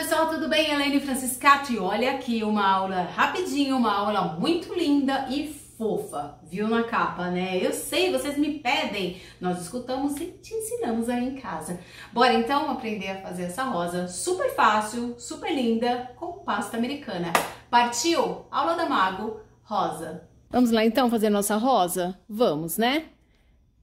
pessoal, tudo bem? Helene Franciscati. Olha aqui uma aula rapidinho, uma aula muito linda e fofa, viu na capa, né? Eu sei, vocês me pedem. Nós escutamos e te ensinamos aí em casa. Bora então aprender a fazer essa rosa super fácil, super linda, com pasta americana. Partiu? Aula da Mago, rosa. Vamos lá então fazer nossa rosa? Vamos, né?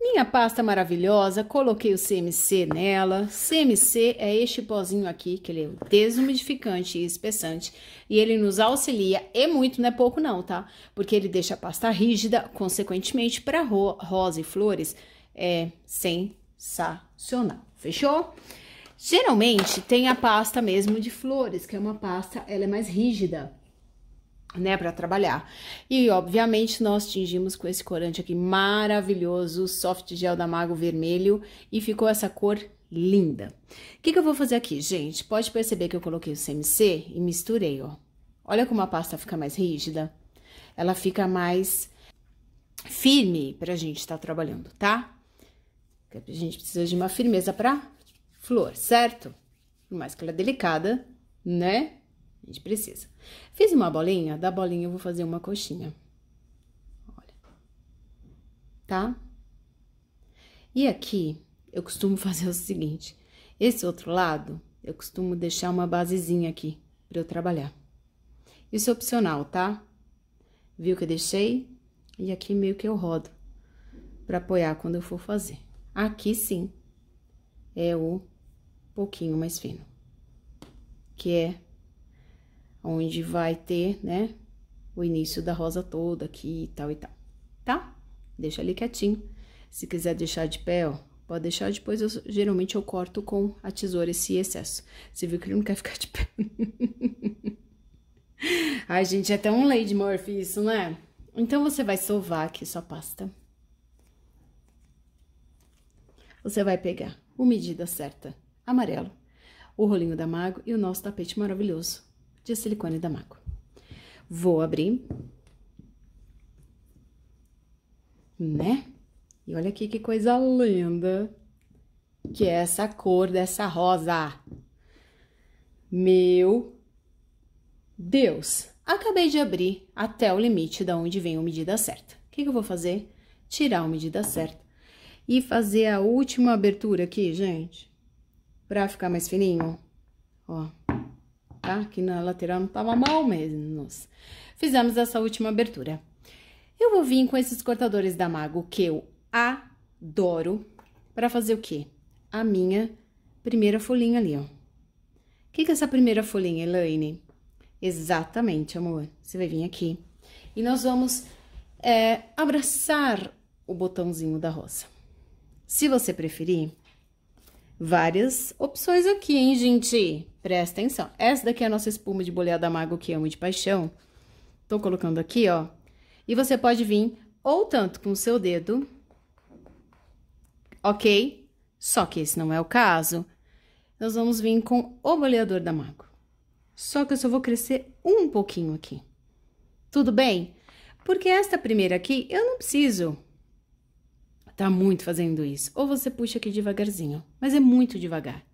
Minha pasta maravilhosa, coloquei o CMC nela. CMC é este pozinho aqui, que ele é um desumidificante e espessante. E ele nos auxilia, e muito, não é pouco não, tá? Porque ele deixa a pasta rígida, consequentemente, para ro rosa e flores, é sensacional. Fechou? Geralmente, tem a pasta mesmo de flores, que é uma pasta, ela é mais rígida né, para trabalhar. E obviamente nós tingimos com esse corante aqui maravilhoso, soft gel da Mago vermelho e ficou essa cor linda. O que, que eu vou fazer aqui, gente? Pode perceber que eu coloquei o CMC e misturei, ó. Olha como a pasta fica mais rígida, ela fica mais firme pra gente estar tá trabalhando, tá? Porque a gente precisa de uma firmeza pra flor, certo? Por mais que ela é delicada, né? A gente precisa. Fiz uma bolinha, da bolinha eu vou fazer uma coxinha. Olha. Tá? E aqui, eu costumo fazer o seguinte. Esse outro lado, eu costumo deixar uma basezinha aqui para eu trabalhar. Isso é opcional, tá? Viu que eu deixei? E aqui meio que eu rodo para apoiar quando eu for fazer. Aqui sim é o pouquinho mais fino, que é onde vai ter, né, o início da rosa toda aqui e tal e tal, tá? Deixa ali quietinho. Se quiser deixar de pé, ó, pode deixar, depois eu, geralmente eu corto com a tesoura esse excesso. Você viu que ele não quer ficar de pé. Ai, gente, é até um Lady Murphy isso, né? Então, você vai sovar aqui sua pasta. Você vai pegar o medida certa, amarelo, o rolinho da mago e o nosso tapete maravilhoso de silicone da Maco. Vou abrir. Né? E olha aqui que coisa linda que é essa cor dessa rosa. Meu Deus! Acabei de abrir até o limite da onde vem a medida certa. O que, que eu vou fazer? Tirar a medida certa e fazer a última abertura aqui, gente, pra ficar mais fininho, ó tá? Aqui na lateral não tava mal menos. Fizemos essa última abertura. Eu vou vir com esses cortadores da Mago, que eu adoro, para fazer o quê? A minha primeira folhinha ali, ó. O que que é essa primeira folhinha, Elaine? Exatamente, amor. Você vai vir aqui e nós vamos é, abraçar o botãozinho da rosa. Se você preferir, várias opções aqui, hein, gente? Presta atenção. Essa daqui é a nossa espuma de boleada mago que amo de paixão. Tô colocando aqui, ó. E você pode vir ou tanto com o seu dedo, ok? Só que esse não é o caso. Nós vamos vir com o boleador da mago. Só que eu só vou crescer um pouquinho aqui. Tudo bem? Porque esta primeira aqui, eu não preciso tá muito fazendo isso. Ou você puxa aqui devagarzinho, mas é muito devagar.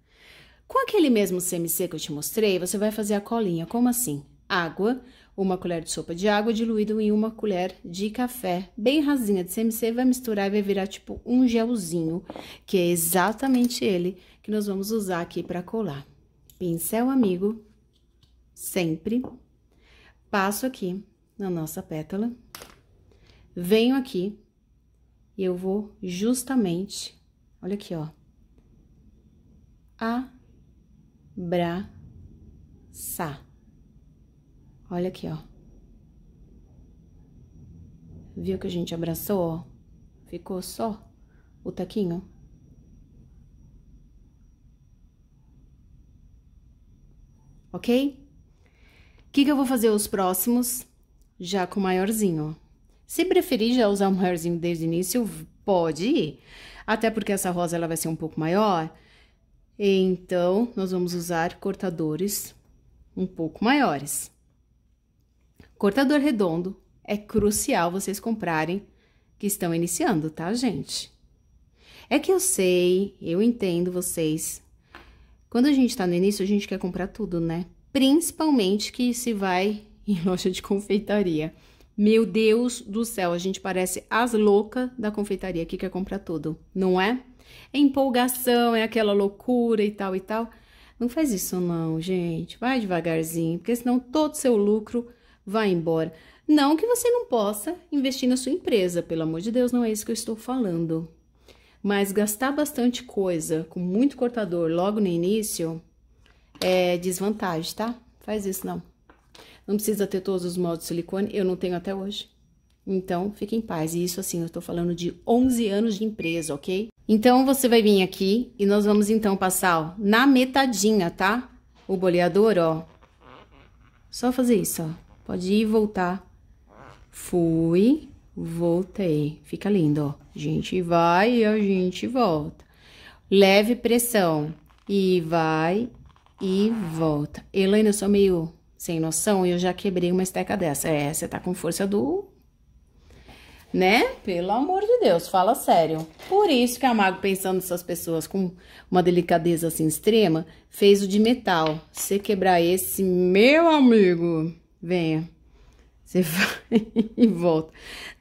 Com aquele mesmo CMC que eu te mostrei, você vai fazer a colinha. Como assim? Água, uma colher de sopa de água diluído em uma colher de café, bem rasinha de CMC, vai misturar e vai virar tipo um gelzinho, que é exatamente ele que nós vamos usar aqui para colar. Pincel amigo, sempre, passo aqui na nossa pétala, venho aqui e eu vou justamente, olha aqui ó, a braçar. Olha aqui, ó. Viu que a gente abraçou, ó? Ficou só o taquinho. Ok? O que, que eu vou fazer os próximos? Já com o maiorzinho, Se preferir já usar um maiorzinho desde o início, pode ir. Até porque essa rosa ela vai ser um pouco maior. Então, nós vamos usar cortadores um pouco maiores. Cortador redondo é crucial vocês comprarem que estão iniciando, tá, gente? É que eu sei, eu entendo vocês. Quando a gente tá no início, a gente quer comprar tudo, né? Principalmente que se vai em loja de confeitaria. Meu Deus do céu, a gente parece as loucas da confeitaria que quer comprar tudo, não é? É empolgação, é aquela loucura e tal e tal. Não faz isso não, gente. Vai devagarzinho, porque senão todo seu lucro vai embora. Não que você não possa investir na sua empresa, pelo amor de Deus, não é isso que eu estou falando. Mas gastar bastante coisa com muito cortador logo no início é desvantagem, tá? Faz isso não. Não precisa ter todos os moldes de silicone, eu não tenho até hoje. Então, fique em paz. E isso, assim, eu estou falando de 11 anos de empresa, ok? Então, você vai vir aqui e nós vamos, então, passar, ó, na metadinha, tá? O boleador, ó. Só fazer isso, ó. Pode ir e voltar. Fui, voltei. Fica lindo, ó. A gente vai e a gente volta. Leve pressão. E vai e volta. Helena, eu sou meio sem noção e eu já quebrei uma esteca dessa. É, você tá com força do né? Pelo amor de Deus, fala sério. Por isso que a Mago, pensando nessas pessoas com uma delicadeza assim extrema, fez o de metal. Você quebrar esse, meu amigo, venha. Você vai e volta.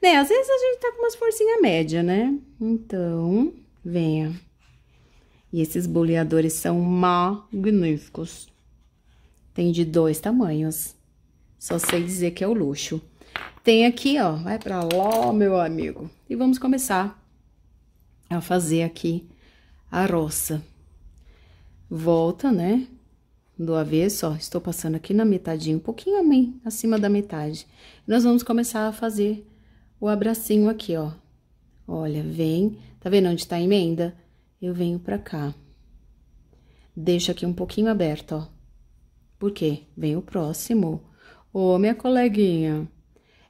Né, às vezes a gente tá com umas forcinhas média, né? Então, venha. E esses boleadores são magníficos. Tem de dois tamanhos. Só sei dizer que é o luxo. Tem aqui, ó, vai pra lá, meu amigo. E vamos começar a fazer aqui a roça. Volta, né? Do avesso, ó, estou passando aqui na metadinha, um pouquinho acima da metade. Nós vamos começar a fazer o abracinho aqui, ó. Olha, vem, tá vendo onde tá a emenda? Eu venho pra cá. Deixa aqui um pouquinho aberto, ó. Por quê? Vem o próximo. Ô, minha coleguinha,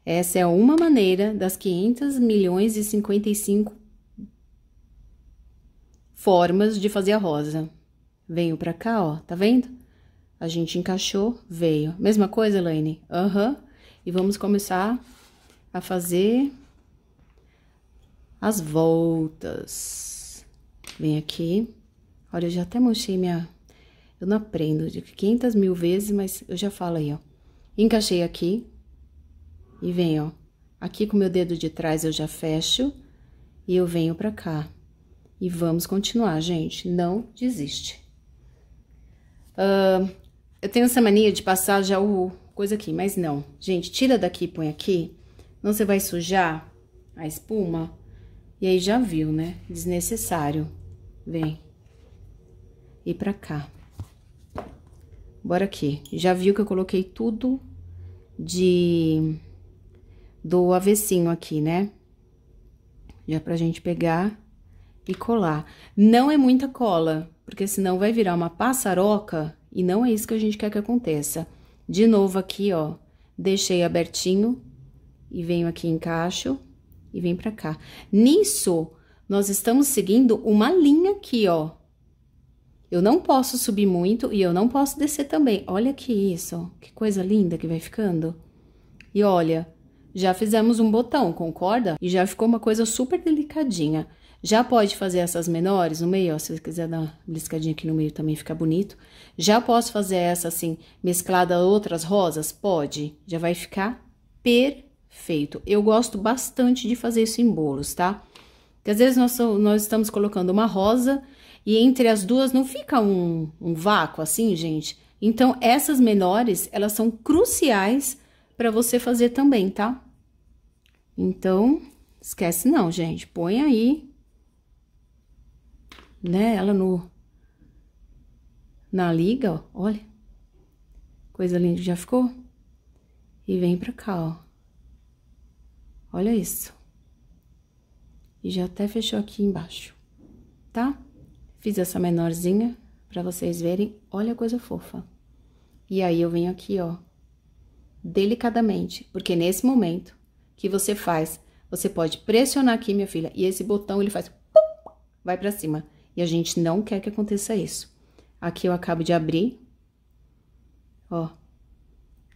essa é uma maneira das 500 milhões e 55 formas de fazer a rosa. Venho pra cá, ó, tá vendo? A gente encaixou, veio. Mesma coisa, Elaine? Aham. Uhum. E vamos começar a fazer as voltas. Vem aqui. Olha, eu já até manchei minha... Eu não aprendo de 500 mil vezes, mas eu já falo aí, ó. Encaixei aqui, e venho, aqui com meu dedo de trás eu já fecho e eu venho pra cá. E vamos continuar, gente, não desiste. Uh, eu tenho essa mania de passar já o coisa aqui, mas não. Gente, tira daqui, põe aqui, não você vai sujar a espuma. E aí já viu, né? Desnecessário. Vem. E pra cá. Bora aqui. Já viu que eu coloquei tudo de do avecinho aqui, né? Já pra gente pegar e colar. Não é muita cola, porque senão vai virar uma passaroca e não é isso que a gente quer que aconteça. De novo aqui, ó, deixei abertinho e venho aqui, encaixo e vem pra cá. Nisso, nós estamos seguindo uma linha aqui, ó. Eu não posso subir muito e eu não posso descer também. Olha que isso, que coisa linda que vai ficando. E olha, já fizemos um botão, concorda? E já ficou uma coisa super delicadinha. Já pode fazer essas menores no meio, ó, se você quiser dar uma bliscadinha aqui no meio também fica bonito. Já posso fazer essa assim, mesclada a outras rosas? Pode, já vai ficar perfeito. Eu gosto bastante de fazer isso em bolos, tá? Porque às vezes nós, nós estamos colocando uma rosa e entre as duas não fica um, um vácuo assim, gente? Então, essas menores, elas são cruciais para você fazer também, tá? Então, esquece não, gente. Põe aí, né, ela no... Na liga, ó, olha. Coisa linda que já ficou. E vem pra cá, ó. Olha isso. E já até fechou aqui embaixo, tá? Fiz essa menorzinha pra vocês verem. Olha a coisa fofa. E aí, eu venho aqui, ó, delicadamente, porque nesse momento que você faz. Você pode pressionar aqui, minha filha, e esse botão ele faz vai para cima. E a gente não quer que aconteça isso. Aqui eu acabo de abrir. Ó.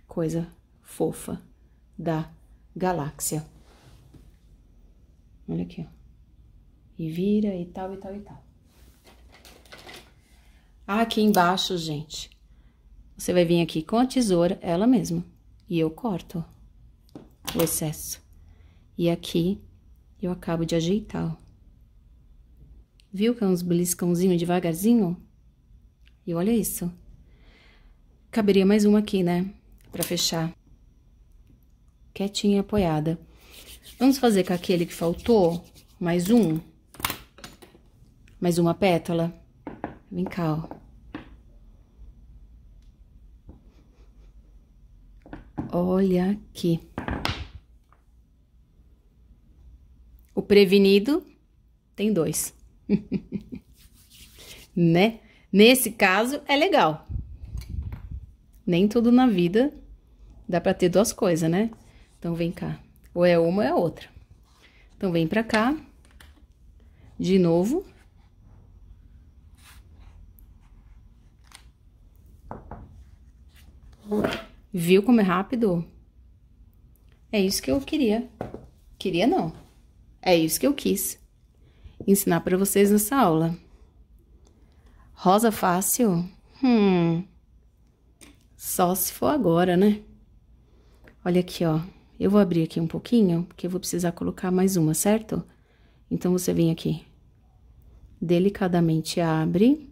Coisa fofa da galáxia. Olha aqui, ó. E vira e tal e tal e tal. Aqui embaixo, gente, você vai vir aqui com a tesoura, ela mesma, e eu corto, ó o excesso. E aqui eu acabo de ajeitar, ó. Viu que é uns beliscãozinhos devagarzinho? E olha isso. Caberia mais uma aqui, né? Pra fechar. Quietinha, apoiada. Vamos fazer com aquele que faltou, mais um. Mais uma pétala. Vem cá, ó. Olha aqui. O prevenido tem dois. né? Nesse caso é legal. Nem tudo na vida dá para ter duas coisas, né? Então vem cá. Ou é uma ou é outra. Então vem para cá. De novo. Viu como é rápido? É isso que eu queria. Queria não. É isso que eu quis ensinar para vocês nessa aula. Rosa fácil? Hum. Só se for agora, né? Olha aqui, ó. Eu vou abrir aqui um pouquinho, porque eu vou precisar colocar mais uma, certo? Então, você vem aqui. Delicadamente abre,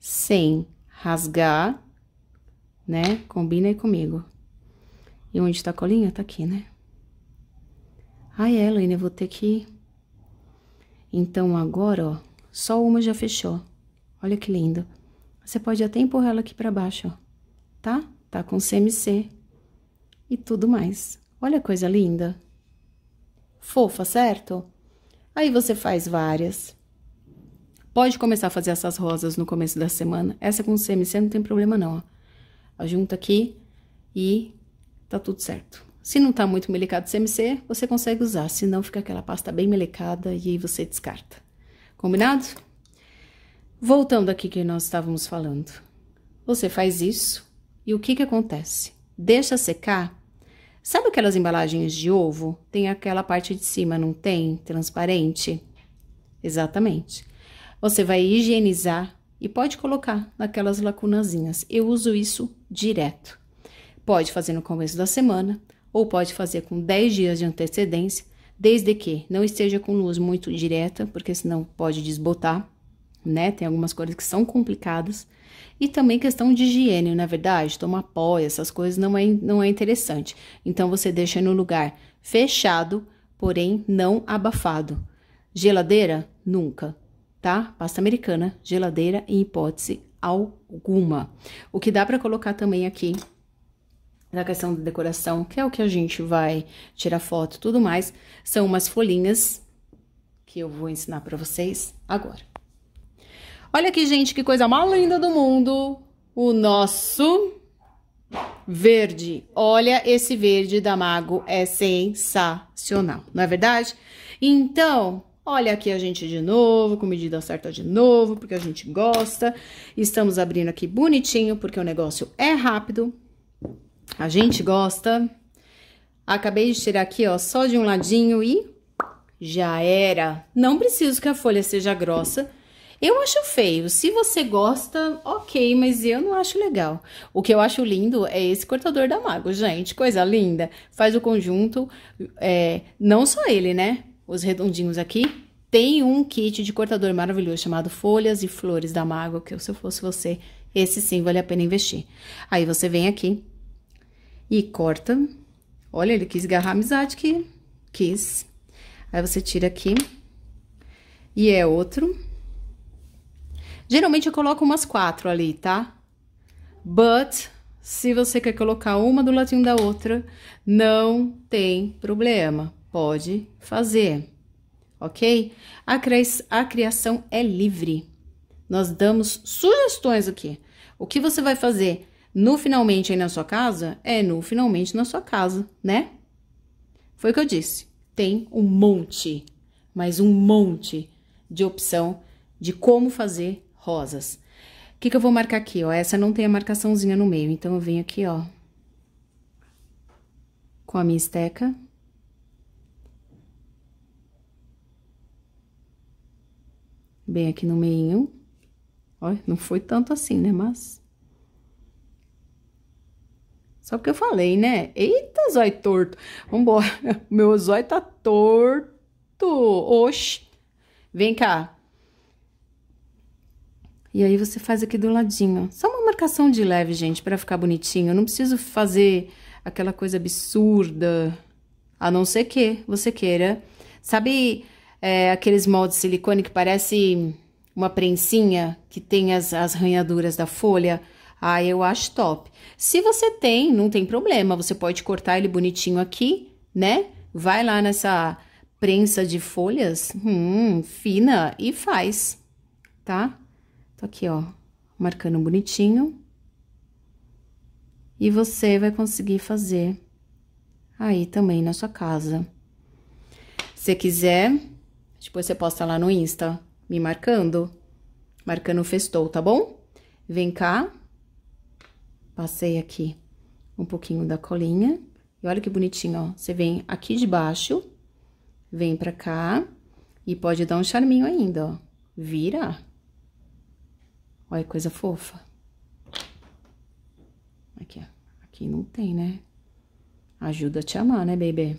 sem rasgar, né? Combina aí comigo. E onde tá a colinha? Tá aqui, né? Ai, Ellen, eu vou ter que. Então agora, ó, só uma já fechou. Olha que linda. Você pode até empurrar ela aqui pra baixo, ó. Tá? Tá com CMC e tudo mais. Olha a coisa linda. Fofa, certo? Aí você faz várias. Pode começar a fazer essas rosas no começo da semana. Essa com CMC não tem problema não, ó. Junta aqui e tá tudo certo. Se não está muito melecado o CMC, você consegue usar, senão fica aquela pasta bem melecada e aí você descarta. Combinado? Voltando aqui que nós estávamos falando. Você faz isso e o que que acontece? Deixa secar. Sabe aquelas embalagens de ovo? Tem aquela parte de cima, não tem? Transparente? Exatamente. Você vai higienizar e pode colocar naquelas lacunazinhas. Eu uso isso direto. Pode fazer no começo da semana, ou pode fazer com 10 dias de antecedência, desde que não esteja com luz muito direta, porque senão pode desbotar, né? Tem algumas coisas que são complicadas. E também questão de higiene, na é verdade, tomar pó, essas coisas não é, não é interessante. Então você deixa no lugar fechado, porém não abafado. Geladeira? Nunca, tá? Pasta americana, geladeira em hipótese alguma. O que dá para colocar também aqui na questão da decoração, que é o que a gente vai tirar foto e tudo mais, são umas folhinhas que eu vou ensinar para vocês agora. Olha aqui, gente, que coisa mais linda do mundo, o nosso verde. Olha esse verde da Mago, é sensacional, não é verdade? Então, Olha aqui a gente de novo, com medida certa de novo, porque a gente gosta. Estamos abrindo aqui bonitinho, porque o negócio é rápido. A gente gosta. Acabei de tirar aqui, ó, só de um ladinho e já era. Não preciso que a folha seja grossa. Eu acho feio. Se você gosta, ok, mas eu não acho legal. O que eu acho lindo é esse cortador da Mago, gente. Coisa linda. Faz o conjunto, é, não só ele, né? Os redondinhos aqui. Tem um kit de cortador maravilhoso chamado Folhas e Flores da Mago, que se eu fosse você, esse sim vale a pena investir. Aí você vem aqui, e corta. Olha, ele quis agarrar a amizade que quis. Aí você tira aqui e é outro. Geralmente eu coloco umas quatro ali, tá? But se você quer colocar uma do latinho da outra, não tem problema, pode fazer, ok? A, cri a criação é livre. Nós damos sugestões aqui. O que você vai fazer? No finalmente aí na sua casa? É no finalmente na sua casa, né? Foi o que eu disse. Tem um monte, mas um monte de opção de como fazer rosas. O que, que eu vou marcar aqui, ó? Essa não tem a marcaçãozinha no meio, então eu venho aqui, ó. Com a minha esteca. Bem aqui no meio. Olha, não foi tanto assim, né? Mas... Só porque eu falei, né? Eita, zóio torto. Vambora. Meu zóio tá torto. Oxi. Vem cá. E aí você faz aqui do ladinho. Só uma marcação de leve, gente, pra ficar bonitinho. Eu não preciso fazer aquela coisa absurda. A não ser que você queira. Sabe é, aqueles moldes de silicone que parece uma prensinha que tem as, as ranhaduras da folha? Ah, eu acho top. Se você tem, não tem problema, você pode cortar ele bonitinho aqui, né? Vai lá nessa prensa de folhas, hum, fina, e faz, tá? Tô aqui, ó, marcando bonitinho. E você vai conseguir fazer aí também na sua casa. Se quiser, depois você posta lá no Insta, me marcando, marcando o Festou, tá bom? Vem cá, Passei aqui um pouquinho da colinha. E olha que bonitinho, ó. Você vem aqui de baixo, vem pra cá e pode dar um charminho ainda, ó. Vira. Olha que coisa fofa. Aqui, ó. Aqui não tem, né? Ajuda a te amar, né, bebê?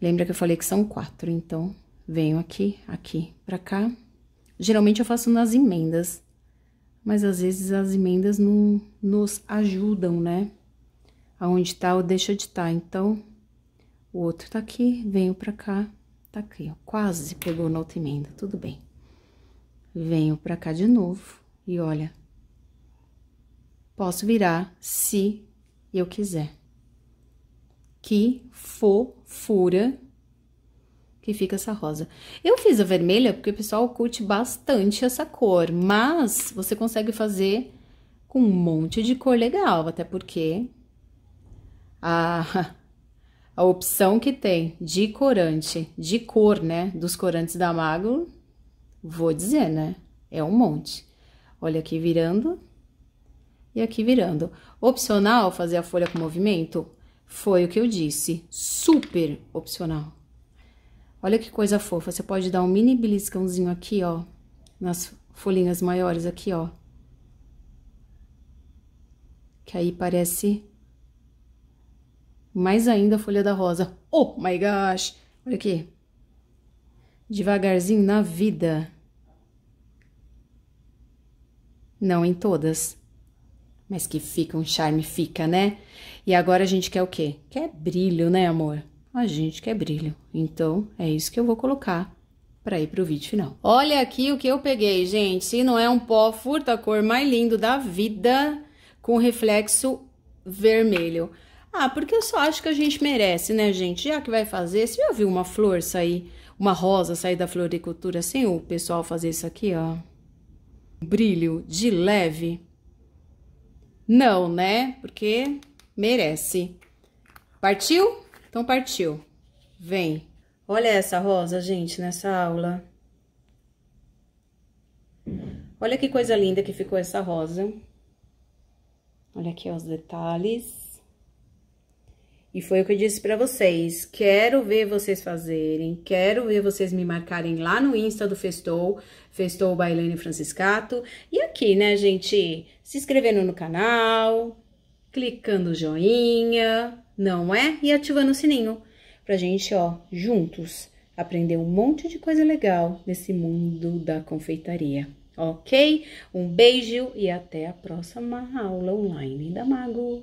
Lembra que eu falei que são quatro, então venho aqui, aqui, pra cá. Geralmente eu faço nas emendas mas às vezes as emendas não nos ajudam, né? Aonde tá ou deixa de estar. Tá. Então, o outro tá aqui, venho pra cá, tá aqui, ó. Quase pegou na outra emenda, tudo bem. Venho pra cá de novo e olha, posso virar se eu quiser. Que fofura que fica essa rosa. Eu fiz a vermelha porque o pessoal curte bastante essa cor, mas você consegue fazer com um monte de cor legal, até porque a, a opção que tem de corante, de cor, né, dos corantes da Mago, vou dizer, né, é um monte. Olha aqui virando e aqui virando. Opcional fazer a folha com movimento? Foi o que eu disse, super opcional. Olha que coisa fofa, você pode dar um mini beliscãozinho aqui, ó, nas folhinhas maiores aqui, ó. Que aí parece mais ainda a folha da rosa. Oh my gosh! Olha aqui. Devagarzinho na vida. Não em todas. Mas que fica um charme, fica, né? E agora a gente quer o quê? Quer brilho, né, amor? a gente quer brilho. Então, é isso que eu vou colocar para ir pro vídeo final. Olha aqui o que eu peguei, gente. Se não é um pó furta-cor mais lindo da vida, com reflexo vermelho. Ah, porque eu só acho que a gente merece, né, gente? Já que vai fazer, você já viu uma flor sair, uma rosa sair da floricultura sem assim, o pessoal fazer isso aqui, ó? Brilho de leve? Não, né? Porque merece. Partiu? Então partiu. Vem. Olha essa rosa, gente, nessa aula. Olha que coisa linda que ficou essa rosa. Olha aqui os detalhes. E foi o que eu disse pra vocês. Quero ver vocês fazerem, quero ver vocês me marcarem lá no Insta do Festou, Festou Bailane Franciscato. E aqui, né, gente, se inscrevendo no canal, clicando joinha, não é? E ativando o sininho pra gente, ó, juntos aprender um monte de coisa legal nesse mundo da confeitaria, ok? Um beijo e até a próxima aula online da Mago!